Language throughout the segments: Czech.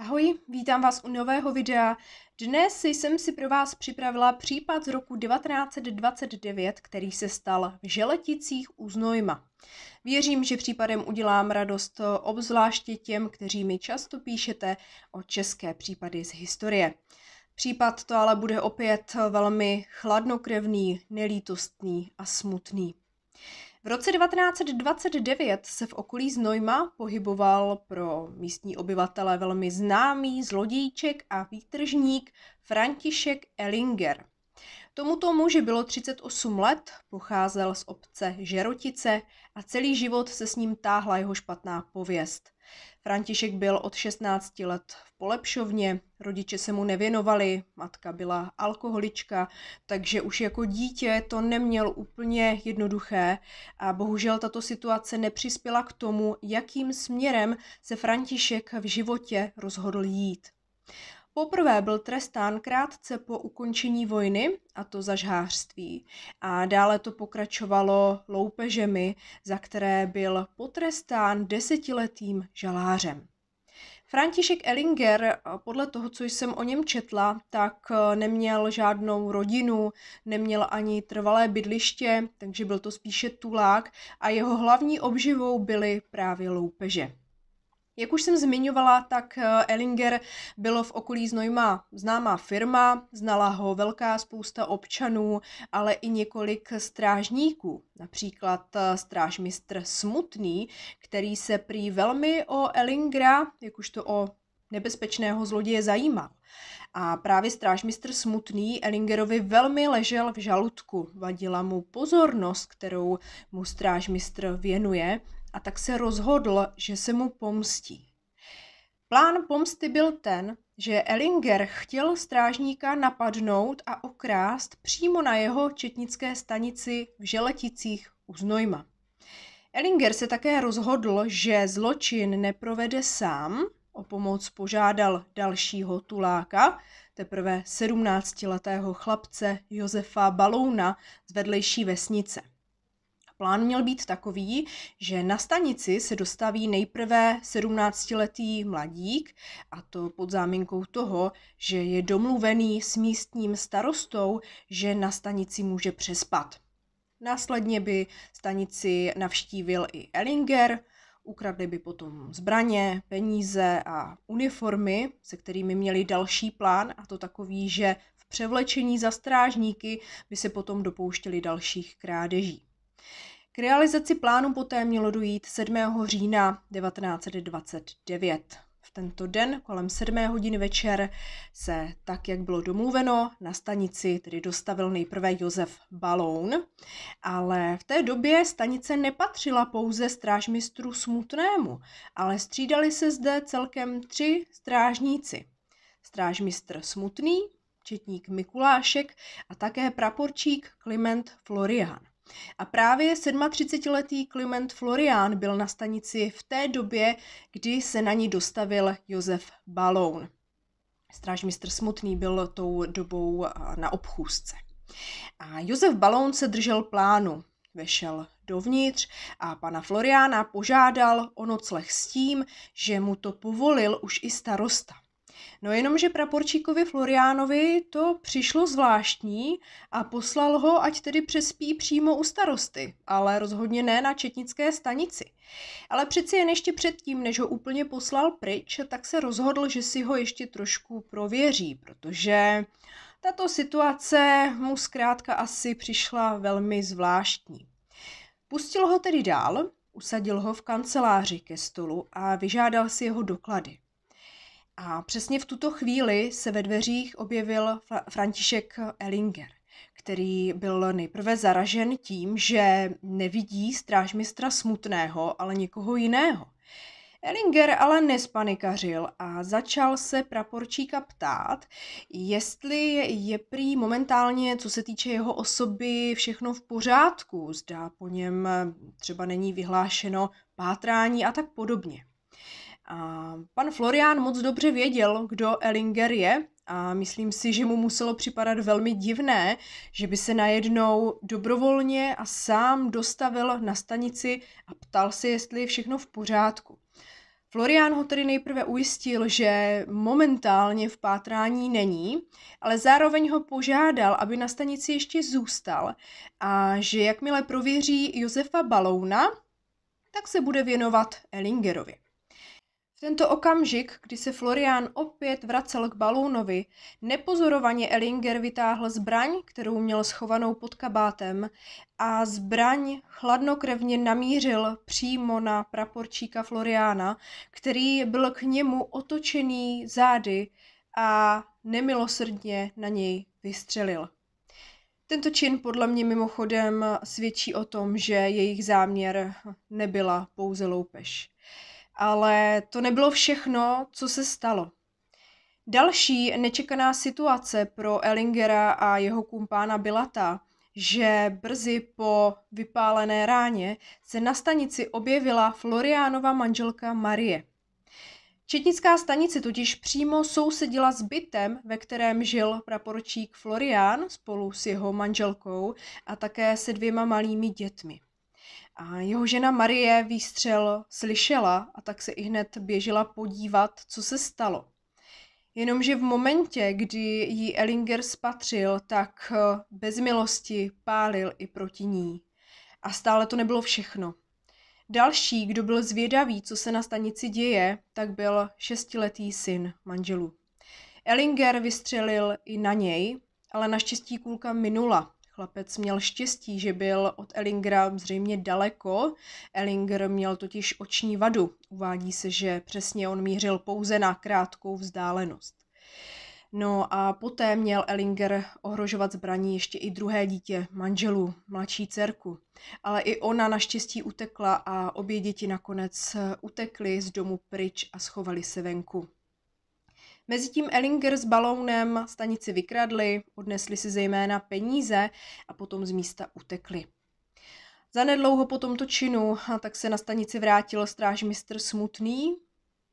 Ahoj, vítám vás u nového videa. Dnes jsem si pro vás připravila případ z roku 1929, který se stal v Želeticích u Znojma. Věřím, že případem udělám radost obzvláště těm, kteří mi často píšete o české případy z historie. Případ to ale bude opět velmi chladnokrevný, nelítostný a smutný. V roce 1929 se v okolí Znojma pohyboval pro místní obyvatele velmi známý zlodějček a výtržník František Ellinger. Tomuto muži bylo 38 let, pocházel z obce Žerotice a celý život se s ním táhla jeho špatná pověst. František byl od 16 let v polepšovně, rodiče se mu nevěnovali, matka byla alkoholička, takže už jako dítě to neměl úplně jednoduché a bohužel tato situace nepřispěla k tomu, jakým směrem se František v životě rozhodl jít. Poprvé byl trestán krátce po ukončení vojny, a to za žhářství. A dále to pokračovalo loupežemi, za které byl potrestán desetiletým žalářem. František Ellinger, podle toho, co jsem o něm četla, tak neměl žádnou rodinu, neměl ani trvalé bydliště, takže byl to spíše tulák a jeho hlavní obživou byly právě loupeže. Jak už jsem zmiňovala, tak eh, Ellinger bylo v okolí Znojma známá firma, znala ho velká spousta občanů, ale i několik strážníků. Například eh, strážmistr Smutný, který se prý velmi o Ellingera, jakožto o nebezpečného zloděje zajímal. A právě strážmistr smutný Ellingerovi velmi ležel v žaludku. Vadila mu pozornost, kterou mu strážmistr věnuje a tak se rozhodl, že se mu pomstí. Plán pomsty byl ten, že Ellinger chtěl strážníka napadnout a okrást přímo na jeho četnické stanici v Želeticích u Znojma. Ellinger se také rozhodl, že zločin neprovede sám, o pomoc požádal dalšího tuláka, teprve 17-letého chlapce Josefa Balouna z vedlejší vesnice. Plán měl být takový, že na stanici se dostaví nejprve 17-letý mladík, a to pod záminkou toho, že je domluvený s místním starostou, že na stanici může přespat. Následně by stanici navštívil i Ellinger, ukradli by potom zbraně, peníze a uniformy, se kterými měli další plán, a to takový, že v převlečení za strážníky by se potom dopouštěli dalších krádeží. K realizaci plánu poté mělo dojít 7. října 1929. V tento den kolem 7 hodin večer se, tak jak bylo domluveno, na stanici tedy dostavil nejprve Josef Baloun, ale v té době stanice nepatřila pouze strážmistru Smutnému, ale střídali se zde celkem tři strážníci. Strážmistr Smutný, četník Mikulášek a také praporčík Kliment Florian. A právě 37-letý Kliment Florián byl na stanici v té době, kdy se na ní dostavil Josef Baloun. Strážmistr Smutný byl tou dobou na obchůzce. A Josef Baloun se držel plánu. Vešel dovnitř a pana Floriana požádal o nocleh s tím, že mu to povolil už i starosta. No jenomže praporčíkovi Florianovi to přišlo zvláštní a poslal ho, ať tedy přespí přímo u starosty, ale rozhodně ne na četnické stanici. Ale přeci jen ještě předtím, než ho úplně poslal pryč, tak se rozhodl, že si ho ještě trošku prověří, protože tato situace mu zkrátka asi přišla velmi zvláštní. Pustil ho tedy dál, usadil ho v kanceláři ke stolu a vyžádal si jeho doklady. A přesně v tuto chvíli se ve dveřích objevil František Ellinger, který byl nejprve zaražen tím, že nevidí strážmistra smutného, ale někoho jiného. Ellinger ale nespanikařil a začal se praporčíka ptát, jestli je prý momentálně, co se týče jeho osoby, všechno v pořádku, zdá po něm třeba není vyhlášeno pátrání a tak podobně. A pan Florián moc dobře věděl, kdo Ellinger je a myslím si, že mu muselo připadat velmi divné, že by se najednou dobrovolně a sám dostavil na stanici a ptal se, jestli je všechno v pořádku. Florián ho tedy nejprve ujistil, že momentálně v pátrání není, ale zároveň ho požádal, aby na stanici ještě zůstal a že jakmile prověří Josefa Balouna, tak se bude věnovat Ellingerovi. Tento okamžik, kdy se Florian opět vracel k balónovi, nepozorovaně Ellinger vytáhl zbraň, kterou měl schovanou pod kabátem, a zbraň chladnokrevně namířil přímo na praporčíka Floriana, který byl k němu otočený zády a nemilosrdně na něj vystřelil. Tento čin podle mě mimochodem svědčí o tom, že jejich záměr nebyla pouze loupež. Ale to nebylo všechno, co se stalo. Další nečekaná situace pro Ellingera a jeho kumpána byla ta, že brzy po vypálené ráně se na stanici objevila Florianova manželka Marie. Četnická stanice totiž přímo sousedila s bytem, ve kterém žil praporčík Florián spolu s jeho manželkou a také se dvěma malými dětmi. A jeho žena Marie výstřel slyšela a tak se i hned běžela podívat, co se stalo. Jenomže v momentě, kdy ji Ellinger spatřil, tak eh, bez milosti pálil i proti ní. A stále to nebylo všechno. Další, kdo byl zvědavý, co se na stanici děje, tak byl šestiletý syn manželů. Ellinger vystřelil i na něj, ale naštěstí kulka minula Chlapec měl štěstí, že byl od Ellingera zřejmě daleko. Ellinger měl totiž oční vadu. Uvádí se, že přesně on mířil pouze na krátkou vzdálenost. No a poté měl Ellinger ohrožovat zbraní ještě i druhé dítě, manželu, mladší dcerku. Ale i ona naštěstí utekla a obě děti nakonec utekly z domu pryč a schovaly se venku. Mezitím Ellinger s balónem stanici vykradli, odnesli si zejména peníze a potom z místa utekli. Zanedlouho po tomto činu a tak se na stanici vrátil strážmistr Smutný,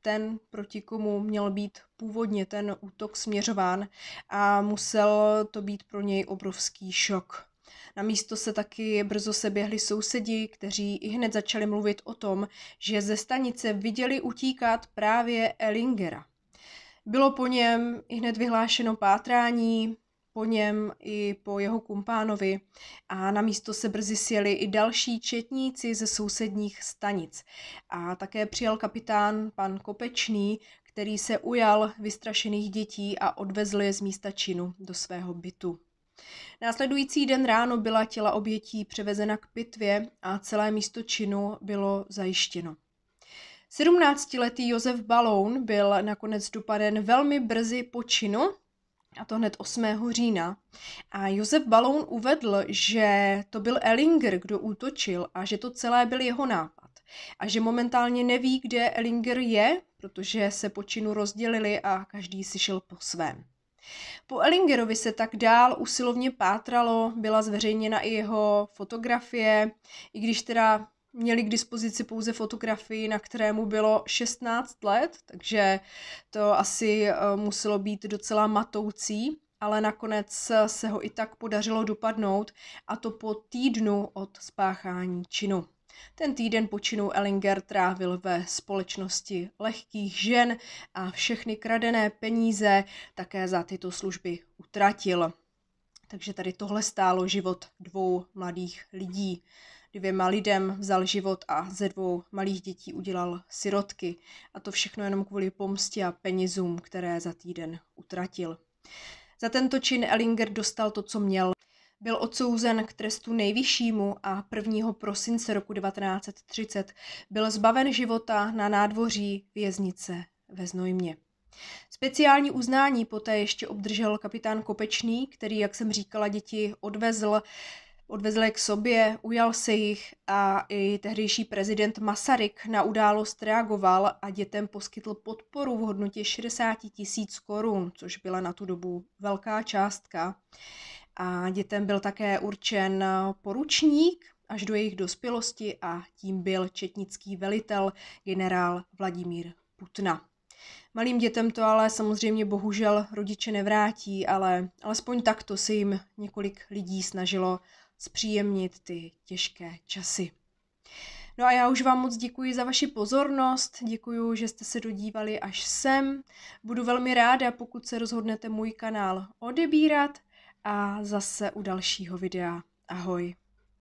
ten, proti komu měl být původně ten útok směřován a musel to být pro něj obrovský šok. Na místo se taky brzo se běhli sousedi, kteří i hned začali mluvit o tom, že ze stanice viděli utíkat právě Ellingera. Bylo po něm i hned vyhlášeno pátrání, po něm i po jeho kumpánovi a na místo se brzy sjeli i další četníci ze sousedních stanic. A také přijel kapitán pan Kopečný, který se ujal vystrašených dětí a odvezl je z místa činu do svého bytu. Následující den ráno byla těla obětí převezena k pitvě a celé místo činu bylo zajištěno. 17-letý Josef Baloun byl nakonec dopaden velmi brzy po činu, a to hned 8. října. A Josef Baloun uvedl, že to byl Ellinger, kdo útočil a že to celé byl jeho nápad. A že momentálně neví, kde Ellinger je, protože se po činu rozdělili a každý si šel po svém. Po Ellingerovi se tak dál usilovně pátralo, byla zveřejněna i jeho fotografie, i když teda měli k dispozici pouze fotografii, na kterému bylo 16 let, takže to asi eh, muselo být docela matoucí, ale nakonec eh, se ho i tak podařilo dopadnout a to po týdnu od spáchání činu. Ten týden počinu Ellinger trávil ve společnosti lehkých žen a všechny kradené peníze také za tyto služby utratil. Takže tady tohle stálo život dvou mladých lidí dvěma lidem vzal život a ze dvou malých dětí udělal sirotky. A to všechno jenom kvůli pomstě a penězům, které za týden utratil. Za tento čin Ellinger dostal to, co měl. Byl odsouzen k trestu nejvyššímu a 1. prosince roku 1930 byl zbaven života na nádvoří věznice ve Znojmě. Speciální uznání poté ještě obdržel kapitán Kopečný, který, jak jsem říkala, děti odvezl odvezl je k sobě, ujal se jich a i tehdejší prezident Masaryk na událost reagoval a dětem poskytl podporu v hodnotě 60 tisíc korun, což byla na tu dobu velká částka. A dětem byl také určen poručník až do jejich dospělosti a tím byl četnický velitel generál Vladimír Putna. Malým dětem to ale samozřejmě bohužel rodiče nevrátí, ale alespoň takto se jim několik lidí snažilo zpříjemnit ty těžké časy. No a já už vám moc děkuji za vaši pozornost, děkuji, že jste se dodívali až sem. Budu velmi ráda, pokud se rozhodnete můj kanál odebírat a zase u dalšího videa. Ahoj.